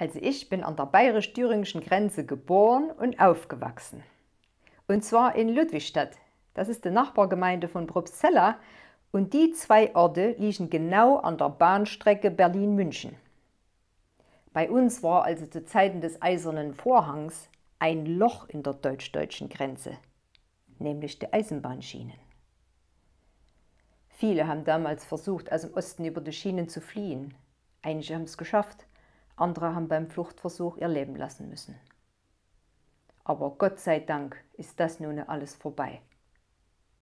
Also ich bin an der bayerisch-thüringischen Grenze geboren und aufgewachsen. Und zwar in Ludwigstadt. Das ist die Nachbargemeinde von Bruxella und die zwei Orte liegen genau an der Bahnstrecke Berlin-München. Bei uns war also zu Zeiten des Eisernen Vorhangs ein Loch in der deutsch-deutschen Grenze, nämlich die Eisenbahnschienen. Viele haben damals versucht, aus dem Osten über die Schienen zu fliehen. Einige haben es geschafft, andere haben beim Fluchtversuch ihr Leben lassen müssen. Aber Gott sei Dank ist das nun alles vorbei.